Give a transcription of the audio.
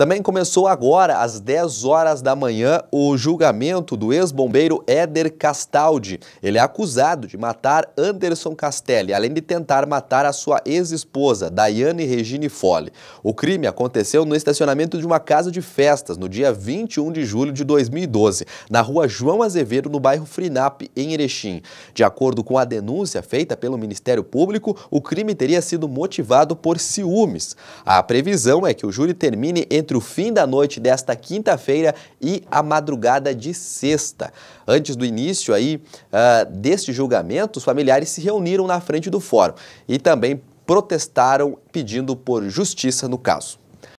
Também começou agora, às 10 horas da manhã, o julgamento do ex-bombeiro Éder Castaldi. Ele é acusado de matar Anderson Castelli, além de tentar matar a sua ex-esposa, Daiane Regine Folle. O crime aconteceu no estacionamento de uma casa de festas, no dia 21 de julho de 2012, na rua João Azevedo, no bairro Frinap, em Erechim. De acordo com a denúncia feita pelo Ministério Público, o crime teria sido motivado por ciúmes. A previsão é que o júri termine entre entre o fim da noite desta quinta-feira e a madrugada de sexta. Antes do início aí uh, deste julgamento, os familiares se reuniram na frente do fórum e também protestaram pedindo por justiça no caso.